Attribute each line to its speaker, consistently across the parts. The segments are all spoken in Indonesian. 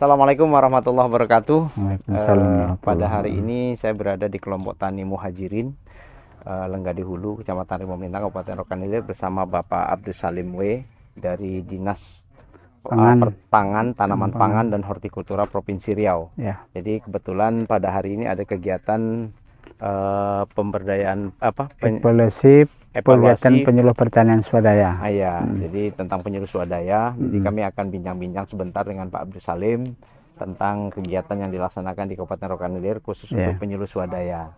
Speaker 1: Assalamualaikum warahmatullahi wabarakatuh. Waalaikumsalam. Uh, pada hari ini saya berada di kelompok tani Muhajirin uh, eh, Lenggadi Hulu, Kecamatan Rimau Minang, Kabupaten Rokan Hilir bersama Bapak Abdul Salim W dari Dinas eh, Pangan, Pertangan, Tanaman Pangan, Pangan dan Hortikultura Provinsi Riau. Ya. Jadi kebetulan pada hari ini ada kegiatan uh, pemberdayaan apa?
Speaker 2: Evaluasi evaluasi penyuluh pertanian swadaya.
Speaker 1: Ah, hmm. jadi tentang penyuluh swadaya. Hmm. Jadi kami akan bincang-bincang sebentar dengan Pak Abdul Salim tentang kegiatan yang dilaksanakan di Kabupaten Rokan Hilir khusus yeah. untuk penyuluh swadaya.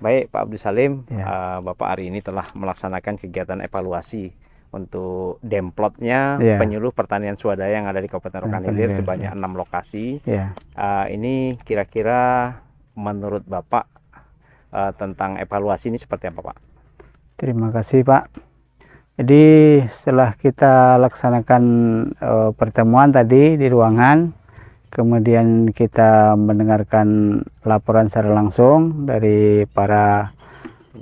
Speaker 1: Baik, Pak Abdul Salim, yeah. Iya. uh, Bapak hari ini telah melaksanakan kegiatan evaluasi untuk demplotnya yeah. penyuluh pertanian swadaya yang ada di Kabupaten iya, Rokan Hilir sebanyak enam yeah. lokasi. Yeah. Uh, ini kira-kira menurut Bapak uh, tentang evaluasi ini seperti apa Pak?
Speaker 2: Terima kasih Pak. Jadi setelah kita laksanakan e, pertemuan tadi di ruangan, kemudian kita mendengarkan laporan secara langsung dari para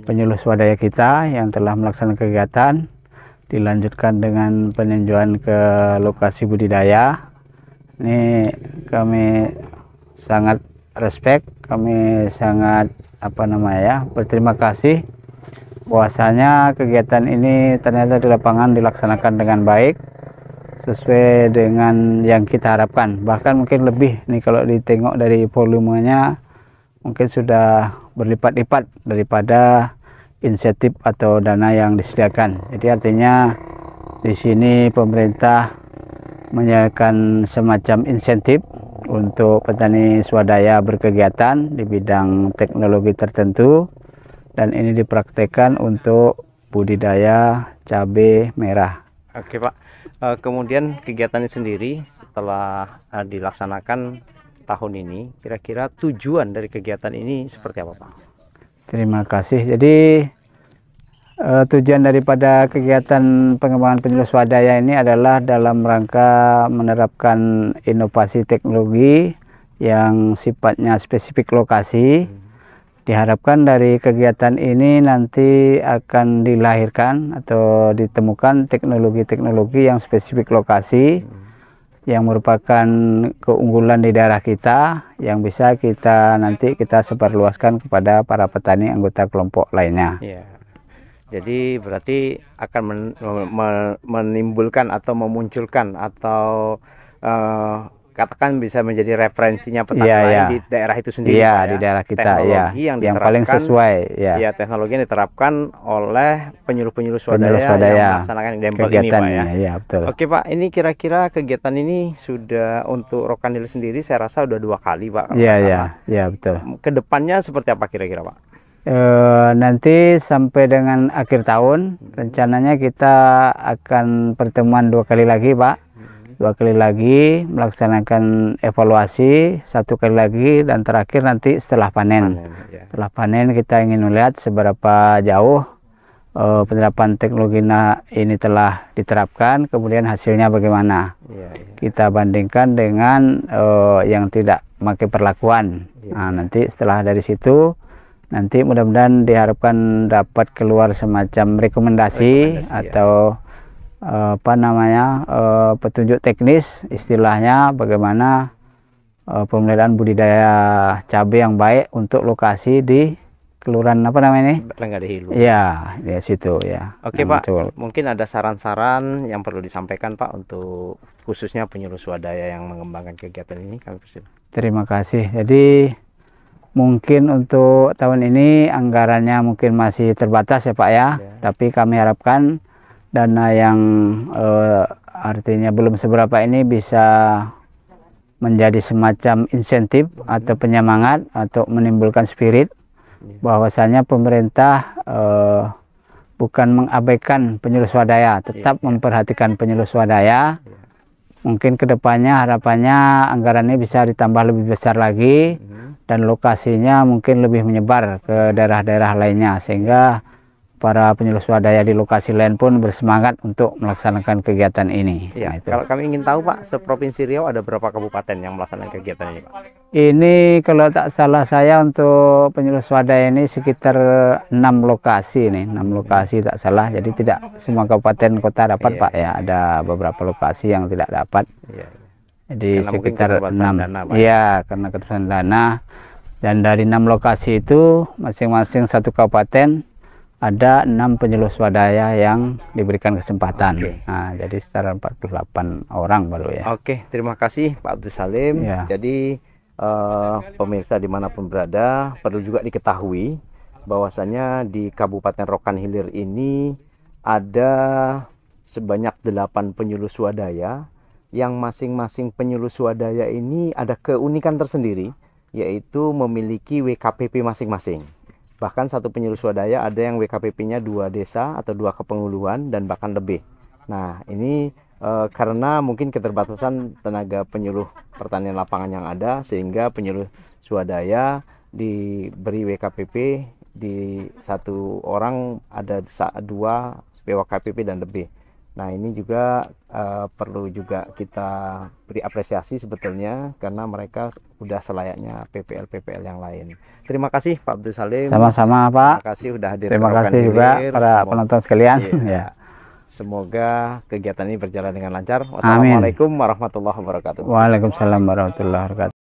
Speaker 2: penyuluh swadaya kita yang telah melaksanakan kegiatan, dilanjutkan dengan peninjauan ke lokasi budidaya. Ini kami sangat respect, kami sangat apa namanya ya, berterima kasih bahwasanya kegiatan ini ternyata di lapangan dilaksanakan dengan baik sesuai dengan yang kita harapkan bahkan mungkin lebih nih kalau ditengok dari volumenya mungkin sudah berlipat-lipat daripada insentif atau dana yang disediakan jadi artinya di sini pemerintah menyediakan semacam insentif untuk petani swadaya berkegiatan di bidang teknologi tertentu dan ini dipraktekkan untuk budidaya cabai merah.
Speaker 1: Oke Pak, eh, Kemudian kemudian kegiatannya sendiri setelah eh, dilaksanakan tahun ini, kira-kira tujuan dari kegiatan ini seperti apa Pak?
Speaker 2: Terima kasih. Jadi eh, tujuan daripada kegiatan pengembangan penyuluh swadaya ini adalah dalam rangka menerapkan inovasi teknologi yang sifatnya spesifik lokasi. Hmm Diharapkan dari kegiatan ini nanti akan dilahirkan atau ditemukan teknologi-teknologi yang spesifik lokasi hmm. yang merupakan keunggulan di daerah kita yang bisa kita nanti kita sebarluaskan kepada para petani anggota kelompok lainnya.
Speaker 1: Ya. Jadi berarti akan men, men, menimbulkan atau memunculkan atau uh, katakan bisa menjadi referensinya petani yeah, yeah. di daerah itu sendiri yeah, ya di daerah kita teknologi yeah. yang, yang paling sesuai ya teknologi yang diterapkan oleh penyuluh-penyuluh swadaya, penyuluh swadaya yang melaksanakan dempel ini Pak ya.
Speaker 2: ya betul. Oke
Speaker 1: Pak ini kira-kira kegiatan ini sudah untuk Rokanil sendiri saya rasa sudah dua kali Pak ya ya ya betul kedepannya seperti apa kira-kira Pak
Speaker 2: e, nanti sampai dengan akhir tahun hmm. rencananya kita akan pertemuan dua kali lagi Pak dua kali lagi melaksanakan evaluasi satu kali lagi dan terakhir nanti setelah panen, panen ya. setelah panen kita ingin melihat seberapa jauh uh, penerapan teknologi nah ini telah diterapkan kemudian hasilnya bagaimana ya, ya. kita bandingkan dengan uh, yang tidak memakai perlakuan ya. nah, nanti setelah dari situ nanti mudah-mudahan diharapkan dapat keluar semacam rekomendasi, rekomendasi ya. atau ya Eh, apa namanya eh, petunjuk teknis istilahnya bagaimana eh, pemeliharaan budidaya cabai yang baik untuk lokasi di kelurahan apa namanya ini? di Hilu. Ya di situ ya. Oke nah, Pak, muncul.
Speaker 1: mungkin ada saran-saran yang perlu disampaikan Pak untuk khususnya penyuluh swadaya yang mengembangkan kegiatan ini kami
Speaker 2: Terima kasih. Jadi mungkin untuk tahun ini anggarannya mungkin masih terbatas ya Pak ya, ya. tapi kami harapkan dana yang uh, artinya belum seberapa ini bisa menjadi semacam insentif atau penyemangat atau menimbulkan spirit bahwasanya pemerintah uh, bukan mengabaikan penyuluh swadaya tetap iya, iya. memperhatikan penyuluh swadaya mungkin kedepannya harapannya anggarannya bisa ditambah lebih besar lagi mhm. dan lokasinya mungkin lebih menyebar ke daerah-daerah lainnya sehingga para penyuluh swadaya di lokasi lain pun bersemangat untuk
Speaker 1: melaksanakan kegiatan ini. Ya, nah, itu. Kalau kami ingin tahu Pak, seprovinsi Riau ada berapa kabupaten yang melaksanakan kegiatan ini Pak?
Speaker 2: Ini kalau tak salah saya untuk penyuluh swadaya ini sekitar enam lokasi nih, enam lokasi tak salah. Jadi tidak semua kabupaten kota dapat ya. Pak ya, ada beberapa lokasi yang tidak dapat. Ya. Jadi karena sekitar enam. Ya. Iya, karena keterbatasan dana. Dan dari enam lokasi itu masing-masing satu kabupaten ada enam penyuluh swadaya yang diberikan kesempatan. Okay. Nah, jadi secara 48 orang baru ya.
Speaker 1: Oke, okay, terima kasih Pak Abdul Salim. Ya. Jadi uh, pemirsa dimanapun berada perlu juga diketahui bahwasanya di Kabupaten Rokan Hilir ini ada sebanyak delapan penyuluh swadaya yang masing-masing penyuluh swadaya ini ada keunikan tersendiri yaitu memiliki WKPP masing-masing bahkan satu penyuluh swadaya ada yang WKPP-nya dua desa atau dua kepenghuluan dan bahkan lebih. Nah ini e, karena mungkin keterbatasan tenaga penyuluh pertanian lapangan yang ada sehingga penyuluh swadaya diberi WKPP di satu orang ada dua WKPP dan lebih. Nah, ini juga uh, perlu juga kita beri apresiasi sebetulnya karena mereka sudah selayaknya PPL-PPL yang lain. Terima kasih Pak Abdul Salim. Sama-sama Pak. Terima kasih sudah hadir. Terima kasih juga hilir. para Semoga, penonton
Speaker 2: sekalian. Iya. ya.
Speaker 1: Semoga kegiatan ini berjalan dengan lancar. Wassalamualaikum Amin. warahmatullahi wabarakatuh.
Speaker 2: Waalaikumsalam warahmatullahi wabarakatuh.